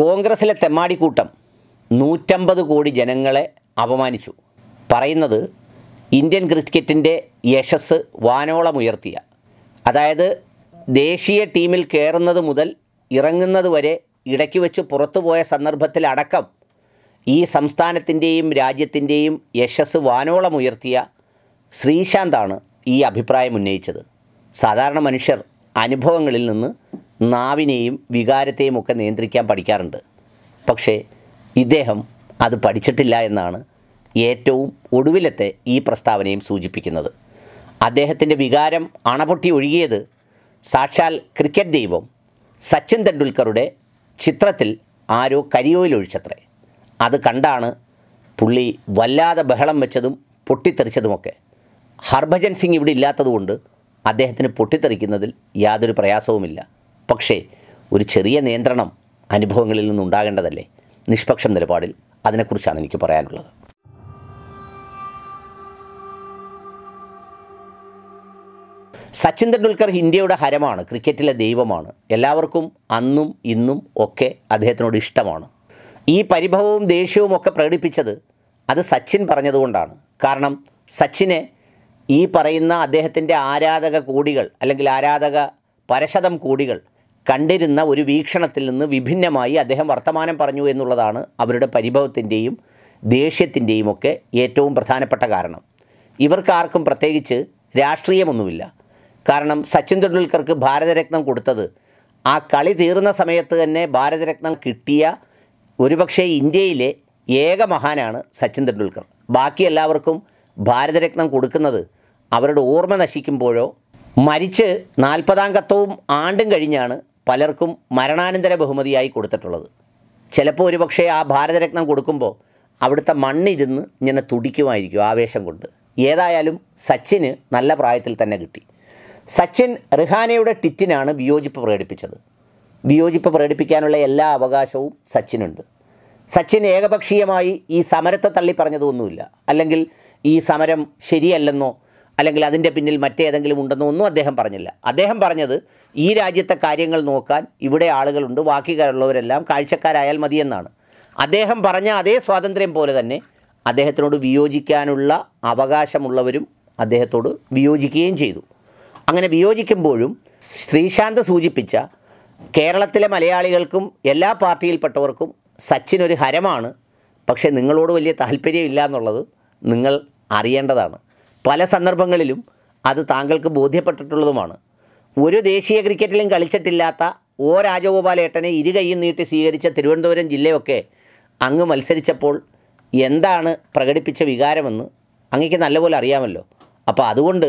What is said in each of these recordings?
കോൺഗ്രസിലെ തെമ്മാടിക്കൂട്ടം നൂറ്റമ്പത് കോടി ജനങ്ങളെ അപമാനിച്ചു പറയുന്നത് ഇന്ത്യൻ ക്രിക്കറ്റിൻ്റെ യശസ് വാനോളമുയർത്തിയ അതായത് ദേശീയ ടീമിൽ കയറുന്നത് മുതൽ ഇറങ്ങുന്നത് വരെ ഇടയ്ക്ക് വെച്ച് പുറത്തുപോയ സന്ദർഭത്തിലടക്കം ഈ സംസ്ഥാനത്തിൻ്റെയും രാജ്യത്തിൻ്റെയും യശസ് വാനോളമുയർത്തിയ ശ്രീശാന്താണ് ഈ അഭിപ്രായം ഉന്നയിച്ചത് സാധാരണ മനുഷ്യർ അനുഭവങ്ങളിൽ നിന്ന് നാവിനെയും വികാരത്തെയും ഒക്കെ നിയന്ത്രിക്കാൻ പഠിക്കാറുണ്ട് പക്ഷേ ഇദ്ദേഹം അത് പഠിച്ചിട്ടില്ല എന്നാണ് ഏറ്റവും ഒടുവിലത്തെ ഈ പ്രസ്താവനയും സൂചിപ്പിക്കുന്നത് അദ്ദേഹത്തിൻ്റെ വികാരം അണപൊട്ടി ഒഴുകിയത് സാക്ഷാൽ ക്രിക്കറ്റ് ദൈവം സച്ചിൻ തെണ്ടുൽക്കറുടെ ചിത്രത്തിൽ ആരോ കരിയോയിലൊഴിച്ചത്രേ അത് കണ്ടാണ് പുള്ളി വല്ലാതെ ബഹളം വെച്ചതും പൊട്ടിത്തെറിച്ചതുമൊക്കെ ഹർഭജൻ സിംഗ് ഇവിടെ ഇല്ലാത്തതുകൊണ്ട് അദ്ദേഹത്തിന് പൊട്ടിത്തെറിക്കുന്നതിൽ യാതൊരു പ്രയാസവുമില്ല പക്ഷേ ഒരു ചെറിയ നിയന്ത്രണം അനുഭവങ്ങളിൽ നിന്ന് നിന്നുണ്ടാകേണ്ടതല്ലേ നിഷ്പക്ഷം നിലപാടിൽ അതിനെക്കുറിച്ചാണ് എനിക്ക് പറയാനുള്ളത് സച്ചിൻ തെണ്ടുൽക്കർ ഇന്ത്യയുടെ ഹരമാണ് ക്രിക്കറ്റിലെ ദൈവമാണ് എല്ലാവർക്കും അന്നും ഇന്നും ഒക്കെ അദ്ദേഹത്തിനോട് ഇഷ്ടമാണ് ഈ പരിഭവവും ദേഷ്യവും ഒക്കെ പ്രകടിപ്പിച്ചത് അത് സച്ചിൻ പറഞ്ഞതുകൊണ്ടാണ് കാരണം സച്ചിനെ ഈ പറയുന്ന അദ്ദേഹത്തിൻ്റെ ആരാധക കോടികൾ അല്ലെങ്കിൽ ആരാധക പരശതം കോടികൾ കണ്ടിരുന്ന ഒരു വീക്ഷണത്തിൽ നിന്ന് വിഭിന്നമായി അദ്ദേഹം വർത്തമാനം പറഞ്ഞു എന്നുള്ളതാണ് അവരുടെ പരിഭവത്തിൻ്റെയും ദേഷ്യത്തിൻ്റെയും ഒക്കെ ഏറ്റവും പ്രധാനപ്പെട്ട കാരണം ഇവർക്കാർക്കും പ്രത്യേകിച്ച് രാഷ്ട്രീയമൊന്നുമില്ല കാരണം സച്ചിൻ തെണ്ടുൽക്കർക്ക് ഭാരതരത്നം കൊടുത്തത് ആ കളി തീർന്ന സമയത്ത് തന്നെ ഭാരതരത്നം കിട്ടിയ ഒരുപക്ഷെ ഇന്ത്യയിലെ ഏക മഹാനാണ് സച്ചിൻ തെണ്ടുൽക്കർ ബാക്കി എല്ലാവർക്കും ഭാരതരത്നം കൊടുക്കുന്നത് അവരുടെ ഓർമ്മ നശിക്കുമ്പോഴോ മരിച്ച് നാൽപ്പതാം കത്തവും ആണ്ടും കഴിഞ്ഞാണ് പലർക്കും മരണാനന്തര ബഹുമതിയായി കൊടുത്തിട്ടുള്ളത് ചിലപ്പോൾ ഒരുപക്ഷേ ആ ഭാരതരത്നം കൊടുക്കുമ്പോൾ അവിടുത്തെ മണ്ണിരുന്ന് ഇങ്ങനെ തുടിക്കുമായിരിക്കും ആവേശം കൊണ്ട് ഏതായാലും സച്ചിന് നല്ല പ്രായത്തിൽ തന്നെ കിട്ടി സച്ചിൻ റിഹാനയുടെ ടിറ്റിനാണ് വിയോജിപ്പ് പ്രകടിപ്പിച്ചത് വിയോജിപ്പ് പ്രകടിപ്പിക്കാനുള്ള എല്ലാ അവകാശവും സച്ചിനുണ്ട് സച്ചിൻ ഏകപക്ഷീയമായി ഈ സമരത്തെ തള്ളി പറഞ്ഞതൊന്നുമില്ല അല്ലെങ്കിൽ ഈ സമരം ശരിയല്ലെന്നോ അല്ലെങ്കിൽ അതിൻ്റെ പിന്നിൽ മറ്റേതെങ്കിലും ഉണ്ടെന്നോ ഒന്നും അദ്ദേഹം പറഞ്ഞില്ല അദ്ദേഹം പറഞ്ഞത് ഈ രാജ്യത്തെ കാര്യങ്ങൾ നോക്കാൻ ഇവിടെ ആളുകളുണ്ട് ബാക്കി ഉള്ളവരെല്ലാം കാഴ്ചക്കാരായാൽ മതിയെന്നാണ് അദ്ദേഹം പറഞ്ഞ അതേ സ്വാതന്ത്ര്യം പോലെ തന്നെ അദ്ദേഹത്തിനോട് വിയോജിക്കാനുള്ള അവകാശമുള്ളവരും അദ്ദേഹത്തോട് വിയോജിക്കുകയും ചെയ്തു അങ്ങനെ വിയോജിക്കുമ്പോഴും ശ്രീശാന്ത് സൂചിപ്പിച്ച കേരളത്തിലെ മലയാളികൾക്കും എല്ലാ പാർട്ടിയിൽപ്പെട്ടവർക്കും സച്ചിൻ ഒരു ഹരമാണ് പക്ഷേ നിങ്ങളോട് വലിയ താല്പര്യമില്ല എന്നുള്ളത് നിങ്ങൾ അറിയേണ്ടതാണ് പല സന്ദർഭങ്ങളിലും അത് താങ്കൾക്ക് ബോധ്യപ്പെട്ടിട്ടുള്ളതുമാണ് ഒരു ദേശീയ ക്രിക്കറ്റിലും കളിച്ചിട്ടില്ലാത്ത ഒ രാജഗോപാലേട്ടനെ ഇരുകൈയും നീട്ടി സ്വീകരിച്ച തിരുവനന്തപുരം ജില്ലയൊക്കെ അങ്ങ് മത്സരിച്ചപ്പോൾ എന്താണ് പ്രകടിപ്പിച്ച വികാരമെന്ന് അങ്ങക്ക് നല്ലപോലെ അറിയാമല്ലോ അപ്പോൾ അതുകൊണ്ട്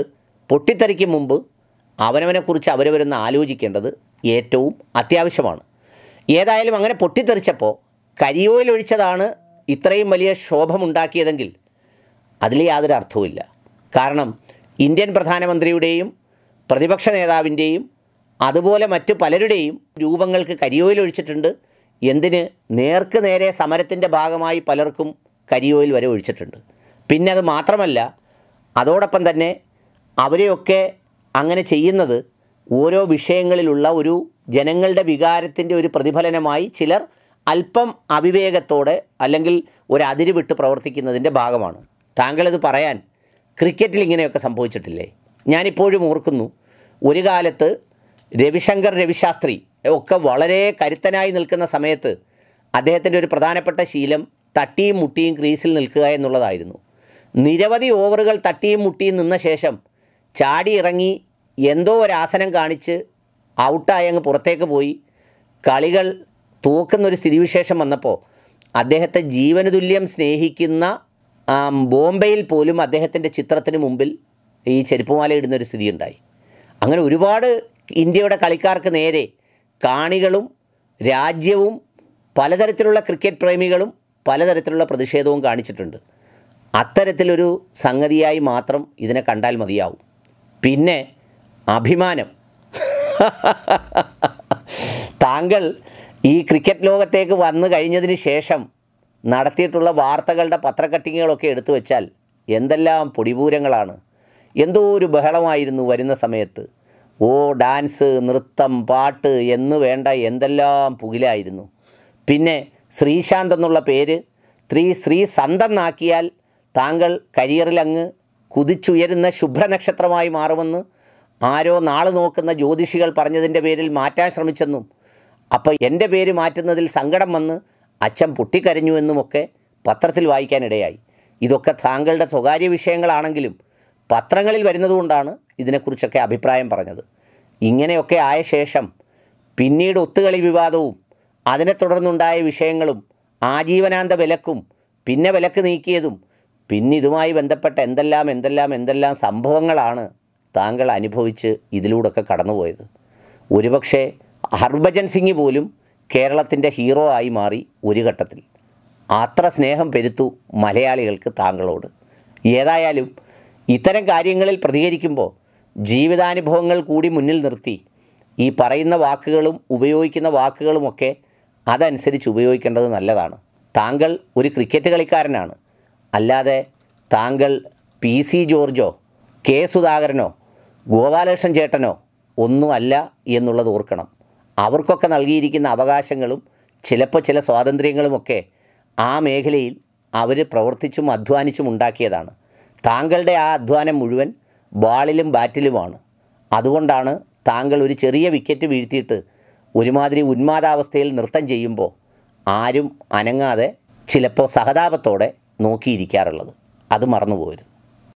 പൊട്ടിത്തെറിക്കും മുമ്പ് അവനവനെക്കുറിച്ച് അവരവരൊന്ന് ആലോചിക്കേണ്ടത് ഏറ്റവും അത്യാവശ്യമാണ് ഏതായാലും അങ്ങനെ പൊട്ടിത്തെറിച്ചപ്പോൾ കരിയോയിലൊഴിച്ചതാണ് ഇത്രയും വലിയ ശോഭമുണ്ടാക്കിയതെങ്കിൽ അതിൽ യാതൊരു അർത്ഥവുമില്ല കാരണം ഇന്ത്യൻ പ്രധാനമന്ത്രിയുടെയും പ്രതിപക്ഷ നേതാവിൻ്റെയും അതുപോലെ മറ്റു പലരുടെയും രൂപങ്ങൾക്ക് കരിയോയിലൊഴിച്ചിട്ടുണ്ട് എന്തിന് നേർക്ക് നേരെ സമരത്തിൻ്റെ ഭാഗമായി പലർക്കും കരിയോയിൽ വരെ ഒഴിച്ചിട്ടുണ്ട് പിന്നെ അത് മാത്രമല്ല അതോടൊപ്പം തന്നെ അവരെയൊക്കെ അങ്ങനെ ചെയ്യുന്നത് ഓരോ വിഷയങ്ങളിലുള്ള ഒരു ജനങ്ങളുടെ വികാരത്തിൻ്റെ ഒരു പ്രതിഫലനമായി ചിലർ അല്പം അവിവേകത്തോടെ അല്ലെങ്കിൽ ഒരു അതിരുവിട്ട് പ്രവർത്തിക്കുന്നതിൻ്റെ ഭാഗമാണ് താങ്കളത് പറയാൻ ക്രിക്കറ്റിൽ ഇങ്ങനെയൊക്കെ സംഭവിച്ചിട്ടില്ലേ ഞാനിപ്പോഴും ഓർക്കുന്നു ഒരു കാലത്ത് രവിശങ്കർ രവിശാസ്ത്രി ഒക്കെ വളരെ കരുത്തനായി നിൽക്കുന്ന സമയത്ത് അദ്ദേഹത്തിൻ്റെ ഒരു പ്രധാനപ്പെട്ട ശീലം തട്ടിയും മുട്ടിയും ക്രീസിൽ നിൽക്കുക എന്നുള്ളതായിരുന്നു നിരവധി ഓവറുകൾ തട്ടിയും മുട്ടിയും നിന്ന ശേഷം ചാടി ഇറങ്ങി എന്തോ ഒരു ആസനം കാണിച്ച് ഔട്ടായി അങ്ങ് പുറത്തേക്ക് പോയി കളികൾ തൂക്കുന്നൊരു സ്ഥിതിവിശേഷം വന്നപ്പോൾ അദ്ദേഹത്തെ ജീവനതുല്യം സ്നേഹിക്കുന്ന ബോംബെയിൽ പോലും അദ്ദേഹത്തിൻ്റെ ചിത്രത്തിന് മുമ്പിൽ ഈ ചെരുപ്പുമാല ഇടുന്നൊരു സ്ഥിതി ഉണ്ടായി അങ്ങനെ ഒരുപാട് ഇന്ത്യയുടെ കളിക്കാർക്ക് നേരെ കാണികളും രാജ്യവും പലതരത്തിലുള്ള ക്രിക്കറ്റ് പ്രേമികളും പലതരത്തിലുള്ള പ്രതിഷേധവും കാണിച്ചിട്ടുണ്ട് അത്തരത്തിലൊരു സംഗതിയായി മാത്രം ഇതിനെ കണ്ടാൽ മതിയാവും പിന്നെ അഭിമാനം താങ്കൾ ഈ ക്രിക്കറ്റ് ലോകത്തേക്ക് വന്നു കഴിഞ്ഞതിന് ശേഷം നടത്തിയിട്ടുള്ള വാർത്തകളുടെ പത്രക്കട്ടിങ്ങുകളൊക്കെ എടുത്തു വെച്ചാൽ എന്തെല്ലാം പൊടിപൂരങ്ങളാണ് എന്തോ ഒരു ബഹളമായിരുന്നു വരുന്ന സമയത്ത് ഓ ഡാൻസ് നൃത്തം പാട്ട് എന്ന് വേണ്ട എന്തെല്ലാം പുകിലായിരുന്നു പിന്നെ ശ്രീശാന്ത് എന്നുള്ള പേര് സ്ത്രീ ശ്രീ സന്തെന്നാക്കിയാൽ താങ്കൾ കരിയറിൽ അങ്ങ് കുതിച്ചുയരുന്ന ശുഭ്രനക്ഷത്രമായി മാറുമെന്ന് ആരോ നാൾ നോക്കുന്ന ജ്യോതിഷികൾ പറഞ്ഞതിൻ്റെ പേരിൽ മാറ്റാൻ ശ്രമിച്ചെന്നും അപ്പോൾ എൻ്റെ പേര് മാറ്റുന്നതിൽ സങ്കടം വന്ന് അച്ഛൻ പൊട്ടിക്കരഞ്ഞു എന്നുമൊക്കെ പത്രത്തിൽ വായിക്കാനിടയായി ഇതൊക്കെ താങ്കളുടെ സ്വകാര്യ വിഷയങ്ങളാണെങ്കിലും പത്രങ്ങളിൽ വരുന്നതുകൊണ്ടാണ് ഇതിനെക്കുറിച്ചൊക്കെ അഭിപ്രായം പറഞ്ഞത് ഇങ്ങനെയൊക്കെ ആയ ശേഷം പിന്നീട് ഒത്തുകളി വിവാദവും അതിനെ തുടർന്നുണ്ടായ വിഷയങ്ങളും ആജീവനാന്ത വിലക്കും പിന്നെ വിലക്ക് നീക്കിയതും പിന്നെ ഇതുമായി ബന്ധപ്പെട്ട എന്തെല്ലാം എന്തെല്ലാം എന്തെല്ലാം സംഭവങ്ങളാണ് താങ്കൾ അനുഭവിച്ച് ഇതിലൂടെയൊക്കെ കടന്നുപോയത് ഒരുപക്ഷെ ഹർഭജൻ സിംഗ് പോലും കേരളത്തിൻ്റെ ഹീറോ ആയി മാറി ഒരു ഘട്ടത്തിൽ അത്ര സ്നേഹം പെരുത്തു മലയാളികൾക്ക് താങ്കളോട് ഏതായാലും ഇത്തരം കാര്യങ്ങളിൽ പ്രതികരിക്കുമ്പോൾ ജീവിതാനുഭവങ്ങൾ കൂടി മുന്നിൽ നിർത്തി ഈ പറയുന്ന വാക്കുകളും ഉപയോഗിക്കുന്ന വാക്കുകളുമൊക്കെ അതനുസരിച്ച് ഉപയോഗിക്കേണ്ടത് നല്ലതാണ് താങ്കൾ ഒരു ക്രിക്കറ്റ് കളിക്കാരനാണ് അല്ലാതെ താങ്കൾ പി സി ജോർജോ കെ സുധാകരനോ ഗോപാലകൃഷ്ണൻ ചേട്ടനോ ഒന്നുമല്ല എന്നുള്ളത് ഓർക്കണം അവർക്കൊക്കെ നൽകിയിരിക്കുന്ന അവകാശങ്ങളും ചിലപ്പോൾ ചില സ്വാതന്ത്ര്യങ്ങളുമൊക്കെ ആ മേഖലയിൽ അവർ പ്രവർത്തിച്ചും അധ്വാനിച്ചും ഉണ്ടാക്കിയതാണ് താങ്കളുടെ ആ അധ്വാനം മുഴുവൻ ബാളിലും ബാറ്റിലുമാണ് അതുകൊണ്ടാണ് താങ്കൾ ഒരു ചെറിയ വിക്കറ്റ് വീഴ്ത്തിയിട്ട് ഒരുമാതിരി ഉന്മാദാവസ്ഥയിൽ നൃത്തം ചെയ്യുമ്പോൾ ആരും അനങ്ങാതെ ചിലപ്പോൾ സഹതാപത്തോടെ നോക്കിയിരിക്കാറുള്ളത് അത് മറന്നുപോകരുത്